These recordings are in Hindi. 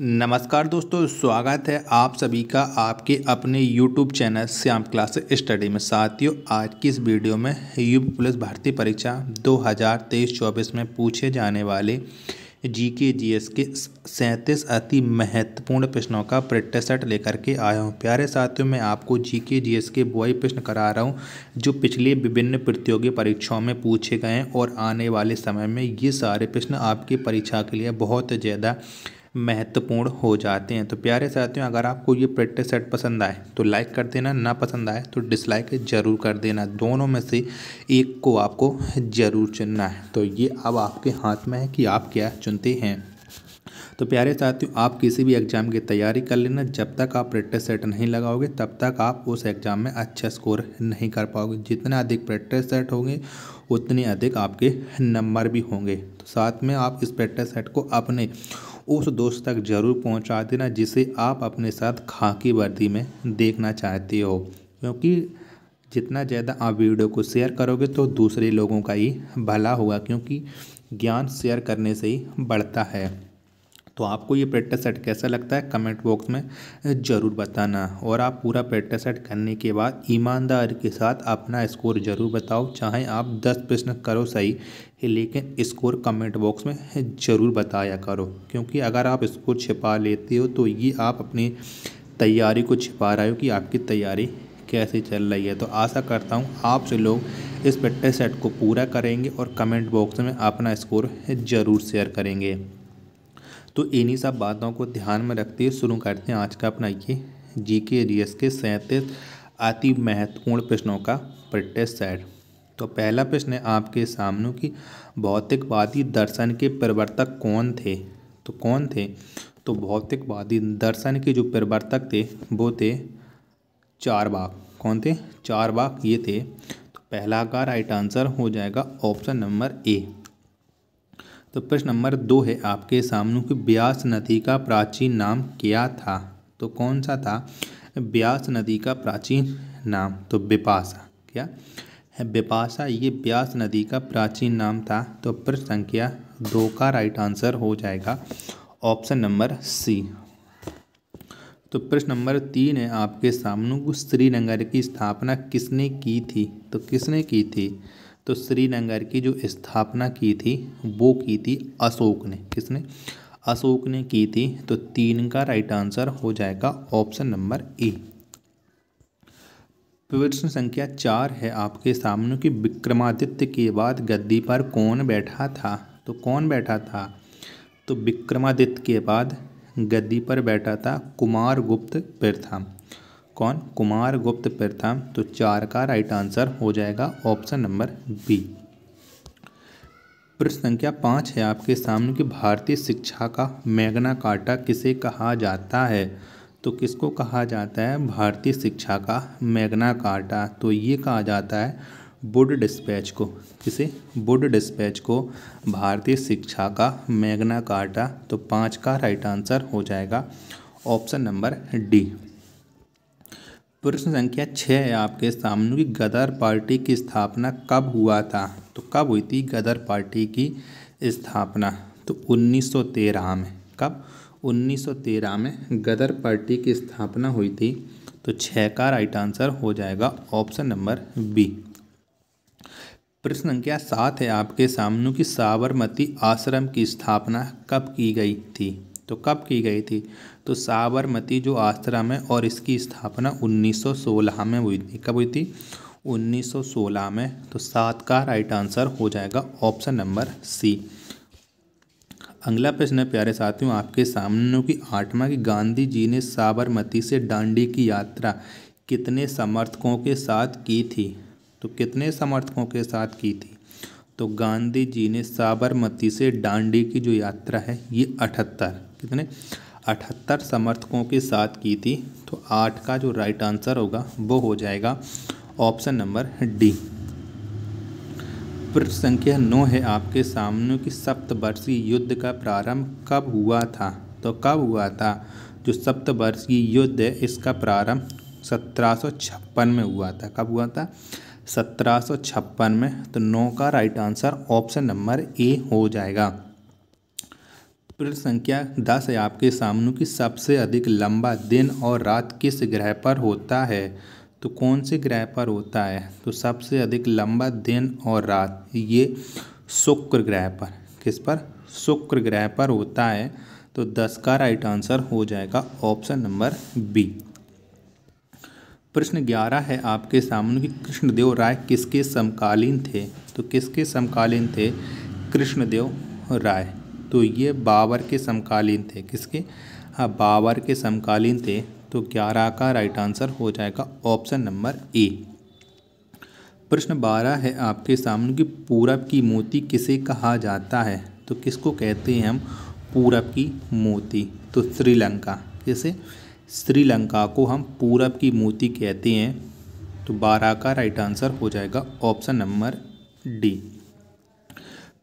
नमस्कार दोस्तों स्वागत है आप सभी का आपके अपने YouTube channel Shyam class study में साथियों आज की इस वीडियो में यूपी पुलिस भर्ती परीक्षा 2023-24 में पूछे जाने वाले जी के जी एस के सैंतीस अति महत्वपूर्ण प्रश्नों का प्रैक्टिस सेट लेकर के आया हूँ प्यारे साथियों मैं आपको जी के जी एस के बुआई प्रश्न करा रहा हूँ जो पिछले विभिन्न प्रतियोगी परीक्षाओं में पूछे गए हैं और आने वाले समय में ये सारे प्रश्न आपकी परीक्षा के लिए बहुत ज़्यादा महत्वपूर्ण हो जाते हैं तो प्यारे साथियों अगर आपको ये प्रैक्टिस सेट पसंद आए तो लाइक कर देना ना पसंद आए तो डिसलाइक ज़रूर कर देना दोनों में से एक को आपको ज़रूर चुनना है तो ये अब आपके हाथ में है कि आप क्या चुनते हैं तो प्यारे साथियों आप किसी भी एग्ज़ाम की तैयारी कर लेना जब तक आप प्रैक्टिस सेट नहीं लगाओगे तब तक आप उस एग्ज़ाम में अच्छा स्कोर नहीं कर पाओगे जितना अधिक प्रैक्टिस सेट होंगे उतने अधिक आपके नंबर भी होंगे तो साथ में आप इस प्रैक्टिस सेट को अपने उस दोस्त तक जरूर पहुंचा देना जिसे आप अपने साथ खाकी वर्दी में देखना चाहते हो क्योंकि जितना ज़्यादा आप वीडियो को शेयर करोगे तो दूसरे लोगों का ही भला होगा क्योंकि ज्ञान शेयर करने से ही बढ़ता है तो आपको ये प्रैक्टिस सेट कैसा लगता है कमेंट बॉक्स में ज़रूर बताना और आप पूरा प्रैक्टिस सेट करने के बाद ईमानदार के साथ अपना स्कोर ज़रूर बताओ चाहे आप दस प्रश्न करो सही लेकिन स्कोर कमेंट बॉक्स में ज़रूर बताया करो क्योंकि अगर आप स्कोर छिपा लेते हो तो ये आप अपनी तैयारी को छिपा रहे हो कि आपकी तैयारी कैसे चल रही है तो आशा करता हूँ आपसे लोग इस प्रैक्टिस सेट को पूरा करेंगे और कमेंट बॉक्स में अपना स्कोर ज़रूर शेयर करेंगे तो इन्हीं सब बातों को ध्यान में रखते हुए शुरू करते हैं आज का अपना ये जी के एस के सैंतीस अति महत्वपूर्ण प्रश्नों का प्रत्यय सेट तो पहला प्रश्न है आपके सामने की भौतिकवादी दर्शन के प्रवर्तक कौन थे तो कौन थे तो भौतिकवादी दर्शन के जो प्रवर्तक थे वो थे चार बाग कौन थे चार बाग ये थे तो पहला का राइट आंसर हो जाएगा ऑप्शन नंबर ए तो प्रश्न नंबर दो है आपके सामने कि ब्यास नदी का प्राचीन नाम क्या था तो कौन सा था ब्यास नदी का प्राचीन नाम तो बिपासा क्या है ये ब्यास नदी का प्राचीन नाम था तो प्रश्न संख्या दो का राइट आंसर हो जाएगा ऑप्शन नंबर सी तो प्रश्न नंबर तीन है आपके सामने श्रीनगर की स्थापना किसने की थी तो किसने की थी तो श्रीनगर की जो स्थापना की थी वो की थी अशोक ने किसने अशोक ने की थी तो तीन का राइट आंसर हो जाएगा ऑप्शन नंबर ए प्रश्न संख्या चार है आपके सामने कि विक्रमादित्य के बाद गद्दी पर कौन बैठा था तो कौन बैठा था तो विक्रमादित्य के बाद गद्दी पर बैठा था कुमार गुप्त प्रथम कौन कुमार गुप्त प्रथम तो चार का राइट आंसर हो जाएगा ऑप्शन नंबर बी प्रश्न संख्या पाँच है आपके सामने कि भारतीय शिक्षा का मैग्ना कार्टा किसे कहा जाता है तो किसको कहा जाता है भारतीय शिक्षा का मैग्ना कार्टा तो ये कहा जाता है बुड डिस्पैच को किसे बुड डिस्पैच को भारतीय शिक्षा का मैग्ना कार्टा तो पाँच का राइट आंसर हो जाएगा ऑप्शन नंबर डी प्रश्न संख्या छः है आपके सामने कि गदर पार्टी की स्थापना कब हुआ था तो कब हुई थी गदर पार्टी की स्थापना तो 1913 में कब 1913 में गदर पार्टी की स्थापना हुई थी तो छः का राइट आंसर हो जाएगा ऑप्शन नंबर बी प्रश्न संख्या सात है आपके सामने कि साबरमती आश्रम की स्थापना कब की गई थी तो कब की गई थी तो साबरमती जो आश्रम है और इसकी स्थापना 1916 में हुई थी कब हुई थी 1916 में तो सात का राइट आंसर हो जाएगा ऑप्शन नंबर सी अगला प्रश्न है प्यारे साथियों आपके सामने की आठवां कि गांधी जी ने साबरमती से डांडी की यात्रा कितने समर्थकों के साथ की थी तो कितने समर्थकों के साथ की थी तो गांधी जी ने साबरमती से डांडी की जो यात्रा है ये अठहत्तर कितने अठहत्तर समर्थकों के साथ की थी तो आठ का जो राइट आंसर होगा वो हो जाएगा ऑप्शन नंबर डी प्रश्न संख्या नौ है आपके सामने कि सप्तवर्षीय युद्ध का प्रारंभ कब हुआ था तो कब हुआ था जो सप्तवर्षीय युद्ध है इसका प्रारंभ सत्रह में हुआ था कब हुआ था सत्रह में तो नौ का right answer option number A हो जाएगा प्रश्न संख्या दस है आपके सामने की सबसे अधिक लंबा दिन और रात किस ग्रह पर होता है तो कौन से ग्रह पर होता है तो सबसे अधिक लंबा दिन और रात ये शुक्र ग्रह पर किस पर शुक्र ग्रह पर होता है तो दस का राइट आंसर हो जाएगा ऑप्शन नंबर बी प्रश्न ग्यारह है आपके सामने कि कृष्णदेव राय किसके समकालीन थे तो किसके समकालीन थे कृष्णदेव राय तो ये बाबर के समकालीन थे किसके हाँ बाबर के समकालीन थे तो ग्यारह का राइट आंसर हो जाएगा ऑप्शन नंबर ए प्रश्न बारह है आपके सामने कि पूरब की मोती किसे कहा जाता है तो किसको कहते हैं हम पूरब की मोती तो श्रीलंका जैसे श्रीलंका को हम पूरब की मोती कहते हैं तो बारह का राइट आंसर हो जाएगा ऑप्शन नंबर डी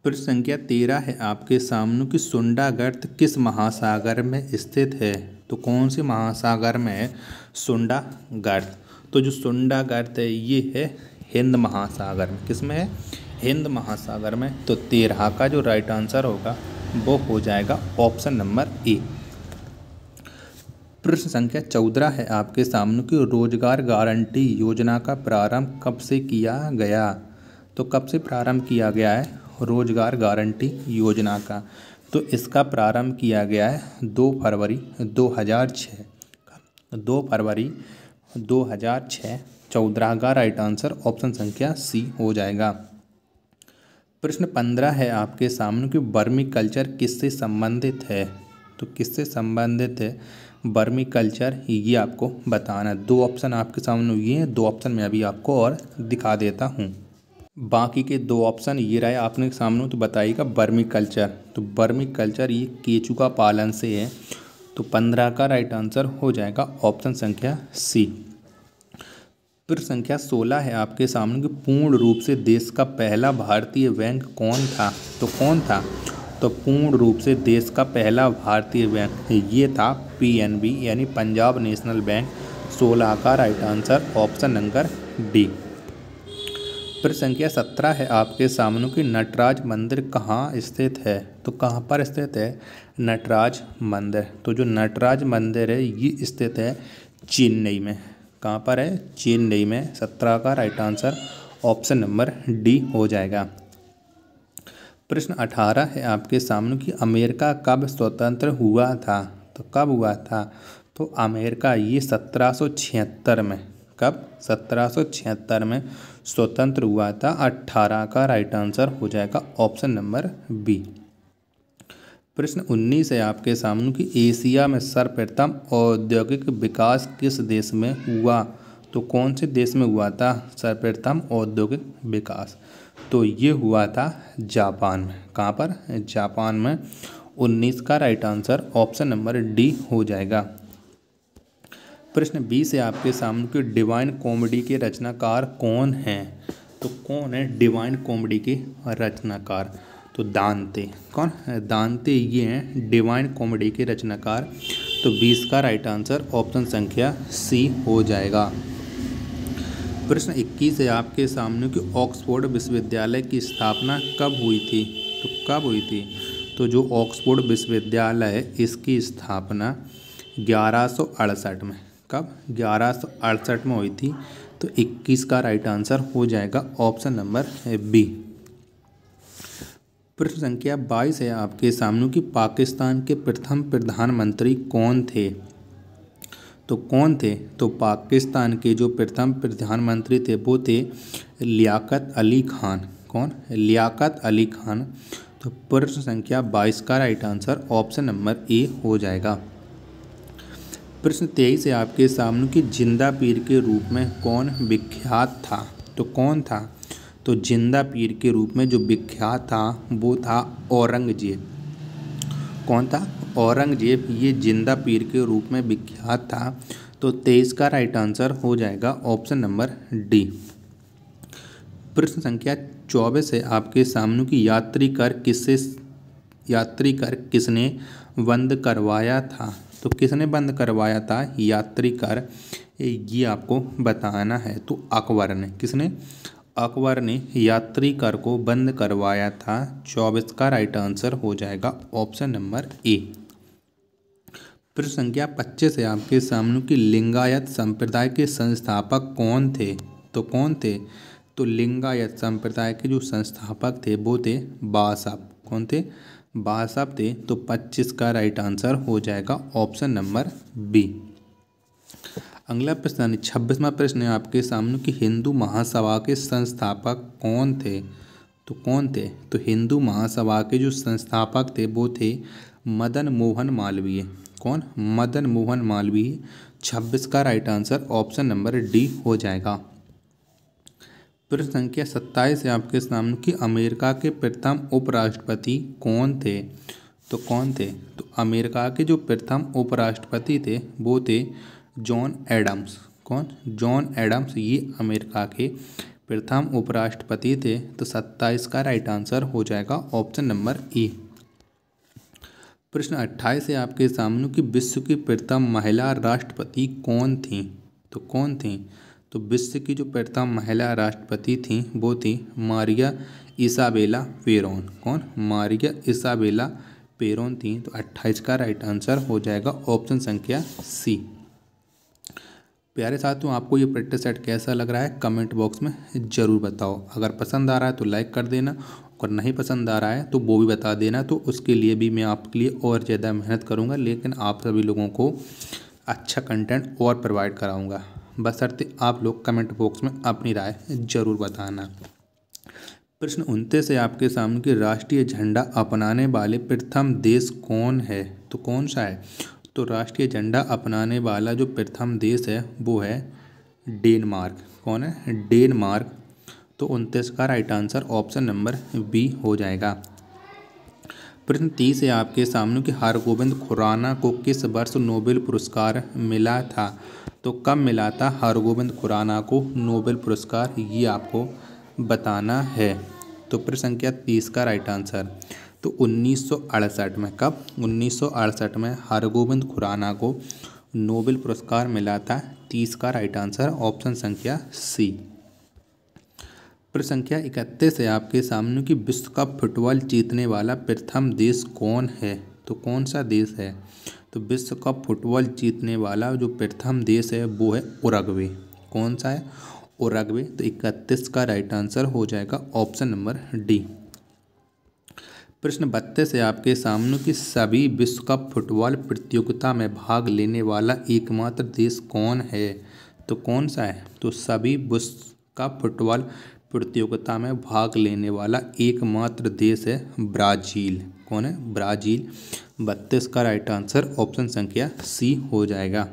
प्रश्न संख्या तेरह है आपके सामने कि सुंडा गर्त किस महासागर में स्थित है तो कौन से महासागर में है सुंडा गर्त तो जो सुंडा गर्त है ये है हिंद महासागर में किस में है हिंद महासागर में तो तेरह का जो राइट आंसर होगा वो हो जाएगा ऑप्शन नंबर ए प्रश्न संख्या चौदह है आपके सामने की रोजगार गारंटी योजना का प्रारंभ कब से किया गया तो कब से प्रारंभ किया गया है रोजगार गारंटी योजना का तो इसका प्रारंभ किया गया है दो फरवरी 2006 का दो फरवरी 2006 चौदह का राइट आंसर ऑप्शन संख्या सी हो जाएगा प्रश्न पंद्रह है आपके सामने कि बर्मी कल्चर किससे संबंधित है तो किससे संबंधित है बर्मी कल्चर ये आपको बताना है दो ऑप्शन आपके सामने ये हैं दो ऑप्शन मैं अभी आपको और दिखा देता हूँ बाकी के दो ऑप्शन ये रहे आपने सामने तो बताइएगा बर्मी कल्चर तो बर्मी कल्चर ये केचू का पालन से है तो पंद्रह का राइट आंसर हो जाएगा ऑप्शन संख्या सी फिर संख्या सोलह है आपके सामने कि पूर्ण रूप से देश का पहला भारतीय बैंक कौन था तो कौन था तो पूर्ण रूप से देश का पहला भारतीय बैंक ये था पी यानी पंजाब नेशनल बैंक सोलह का right answer option number D प्रश्न संख्या सत्रह है आपके सामने की नटराज मंदिर कहाँ स्थित है तो कहाँ पर स्थित है नटराज मंदिर तो जो नटराज मंदिर है ये स्थित है चेन्नई में कहाँ पर है चेन्नई में सत्रह का right answer option number D हो जाएगा प्रश्न अठारह है आपके सामने कि अमेरिका कब स्वतंत्र हुआ था तो कब हुआ था तो अमेरिका ये सत्रह में कब 1776 में स्वतंत्र हुआ था 18 का राइट आंसर हो जाएगा ऑप्शन नंबर बी प्रश्न 19 है आपके सामने कि एशिया में सर्वप्रथम औद्योगिक विकास किस देश में हुआ तो कौन से देश में हुआ था सर्वप्रथम औद्योगिक विकास तो ये हुआ था जापान में कहाँ पर जापान में 19 का right answer option number D हो जाएगा प्रश्न बीस है आपके सामने कि डिवाइन कॉमेडी के रचनाकार कौन हैं तो कौन है डिवाइन कॉमेडी के रचनाकार तो दानते कौन दानते ये हैं डिवाइन कॉमेडी के रचनाकार तो बीस का राइट आंसर ऑप्शन संख्या सी हो जाएगा प्रश्न 21 है आपके सामने कि ऑक्सफोर्ड विश्वविद्यालय की स्थापना कब हुई थी तो कब हुई थी तो जो ऑक्सफोर्ड विश्वविद्यालय है इसकी स्थापना ग्यारह में कब ग्यारह अड़सठ में हुई थी तो 21 का राइट आंसर हो जाएगा ऑप्शन नंबर बी प्रश्न संख्या 22 है आपके सामने कि पाकिस्तान के प्रथम प्रधानमंत्री कौन थे तो कौन थे तो पाकिस्तान के जो प्रथम प्रधानमंत्री थे वो थे लियाकत अली खान कौन लियाकत अली खान तो प्रश्न संख्या 22 का right answer option number A हो जाएगा प्रश्न तेईस है आपके सामने कि जिंदा पीर के रूप में कौन विख्यात था तो कौन था तो जिंदा पीर के रूप में जो विख्यात था वो था औरंगजेब कौन था औरंगजेब ये जिंदा पीर के रूप में विख्यात था तो तेईस का राइट आंसर हो जाएगा ऑप्शन नंबर डी प्रश्न संख्या चौबीस है आपके सामने की यात्री कर किससे यात्री कर किसने बंद करवाया था तो किसने बंद करवाया था यात्री कर ये आपको बताना है तो अकबर ने किसने अकबर ने यात्री कर को बंद करवाया था चौबीस का राइट आंसर हो जाएगा ऑप्शन नंबर ए प्रश्न संख्या पच्चीस है आपके सामने की लिंगायत संप्रदाय के संस्थापक कौन थे तो कौन थे तो लिंगायत संप्रदाय के जो संस्थापक थे वो थे बासाब कौन थे बासठ थे तो पच्चीस का राइट आंसर हो जाएगा ऑप्शन नंबर बी अगला प्रश्न यानी छब्बीसवा प्रश्न है आपके सामने कि हिंदू महासभा के संस्थापक कौन थे तो कौन थे तो हिंदू महासभा के जो संस्थापक थे वो थे मदन मोहन मालवीय कौन मदन मोहन मालवीय छब्बीस का right answer option number D हो जाएगा प्रश्न संख्या सत्ताईस है आपके सामने कि अमेरिका के प्रथम उपराष्ट्रपति कौन थे तो कौन थे तो अमेरिका के जो प्रथम उपराष्ट्रपति थे वो थे जॉन एडम्स कौन जॉन एडम्स ये अमेरिका के प्रथम उपराष्ट्रपति थे तो सत्ताईस का राइट आंसर हो जाएगा ऑप्शन नंबर ई प्रश्न अट्ठाईस है आपके सामने कि विश्व की प्रथम महिला राष्ट्रपति कौन थी तो कौन थी तो विश्व की जो प्रथम महिला राष्ट्रपति थी वो थी मारिया इसाबेला पेरोन कौन मारिया इसाबेला पेरोन थी तो 28 का राइट आंसर हो जाएगा ऑप्शन संख्या सी प्यारे साथियों आपको ये प्रैक्टिस सेट कैसा लग रहा है कमेंट बॉक्स में ज़रूर बताओ अगर पसंद आ रहा है तो लाइक कर देना और नहीं पसंद आ रहा है तो वो भी बता देना तो उसके लिए भी मैं आपके लिए और ज़्यादा मेहनत करूँगा लेकिन आप सभी लोगों को अच्छा कंटेंट और प्रोवाइड कराऊँगा बसरते आप लोग कमेंट बॉक्स में अपनी राय जरूर बताना प्रश्न उनतीस है आपके सामने कि राष्ट्रीय झंडा अपनाने वाले प्रथम देश कौन है तो कौन सा है तो राष्ट्रीय झंडा अपनाने वाला जो प्रथम देश है वो है डेनमार्क कौन है डेनमार्क तो उनतीस का right answer option number B हो जाएगा प्रश्न तीस है आपके सामने कि हरगोविंद खुराना को किस वर्ष नोबेल पुरस्कार मिला था तो कब मिला था हरगोविंद खुराना को नोबेल पुरस्कार ये आपको बताना है तो प्रश्न संख्या तीस का राइट आंसर तो उन्नीस में कब उन्नीस में हरगोविंद खुराना को नोबेल पुरस्कार मिला था तीस का राइट आंसर ऑप्शन संख्या सी प्रश्न संख्या इकतीस है आपके सामने कि विश्व कप फुटबॉल जीतने वाला प्रथम देश कौन है तो कौन सा देश है तो विश्व कप फुटबॉल जीतने वाला जो प्रथम देश है वो है उरागवे कौन सा है उरागवे तो इकतीस का राइट आंसर हो जाएगा ऑप्शन नंबर डी प्रश्न बत्तीस है आपके सामने कि सभी विश्व कप फुटबॉल प्रतियोगिता में भाग लेने वाला एकमात्र देश कौन है तो कौन सा है तो सभी विश्व कप फुटबॉल प्रतियोगिता में भाग लेने वाला एकमात्र देश है ब्राज़ील कौन है ब्राज़ील बत्तीस का राइट आंसर ऑप्शन संख्या सी हो जाएगा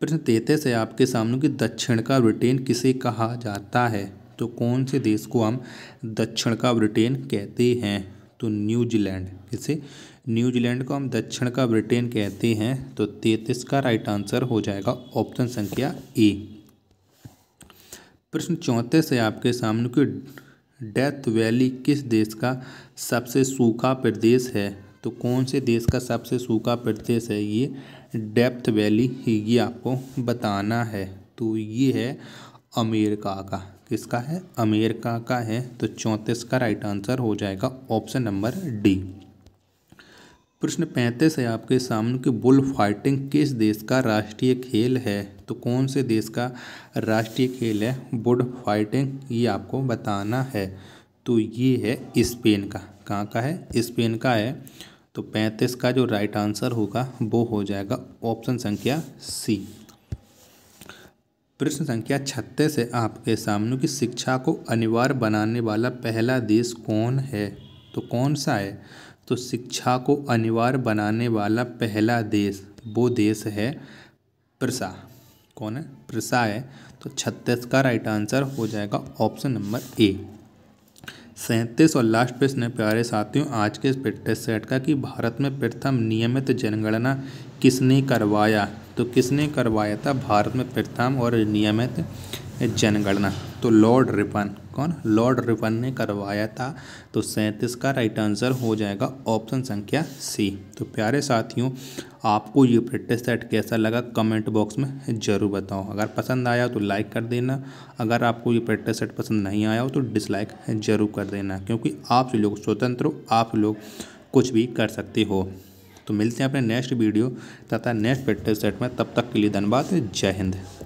प्रश्न तैतीस है आपके सामने कि दक्षिण का ब्रिटेन किसे कहा जाता है तो कौन से देश को हम दक्षिण का ब्रिटेन कहते हैं तो न्यूजीलैंड किसे न्यूजीलैंड को हम दक्षिण का ब्रिटेन कहते हैं तो तैतीस का राइट आंसर हो जाएगा ऑप्शन संख्या ए प्रश्न चौंतीस है आपके सामने कि डेथ वैली किस देश का सबसे सूखा प्रदेश है तो कौन से देश का सबसे सूखा प्रदेश है ये डेप्थ वैली ये आपको बताना है तो ये है अमेरिका का किसका है अमेरिका का है तो चौंतीस का राइट आंसर हो जाएगा ऑप्शन नंबर डी प्रश्न पैंतीस है आपके सामने कि बुल फाइटिंग किस देश का राष्ट्रीय खेल है तो कौन से देश का राष्ट्रीय खेल है बुल फाइटिंग ये आपको बताना है तो ये है स्पेन का कहाँ का है स्पेन का है तो पैंतीस का जो राइट आंसर होगा वो हो जाएगा ऑप्शन संख्या सी प्रश्न संख्या छत्तीस है आपके सामने कि शिक्षा को अनिवार्य बनाने वाला पहला देश कौन है तो कौन सा है तो शिक्षा को अनिवार्य बनाने वाला पहला देश वो देश है प्रसा कौन है प्रसा है तो छत्तीस का राइट आंसर हो जाएगा ऑप्शन नंबर ए सैंतीस और लास्ट प्रश्न है प्यारे साथियों आज के इस फिटनेस सेट का कि भारत में प्रथम नियमित जनगणना किसने करवाया तो किसने करवाया था भारत में प्रथम और नियमित जनगणना तो लॉर्ड रिपन कौन लॉर्ड रिपन ने करवाया था तो सैंतीस का राइट आंसर हो जाएगा ऑप्शन संख्या सी तो प्यारे साथियों आपको ये प्रैक्टिस सेट कैसा लगा कमेंट बॉक्स में ज़रूर बताओ अगर पसंद आया तो लाइक कर देना अगर आपको ये प्रैक्टिस सेट पसंद नहीं आया हो तो डिसलाइक ज़रूर कर देना क्योंकि आप लोग स्वतंत्र हो आप लोग कुछ भी कर सकते हो तो मिलते हैं अपने नेक्स्ट वीडियो तथा नेक्स्ट प्रैक्टिस सेट में तब तक के लिए धन्यवाद जय हिंद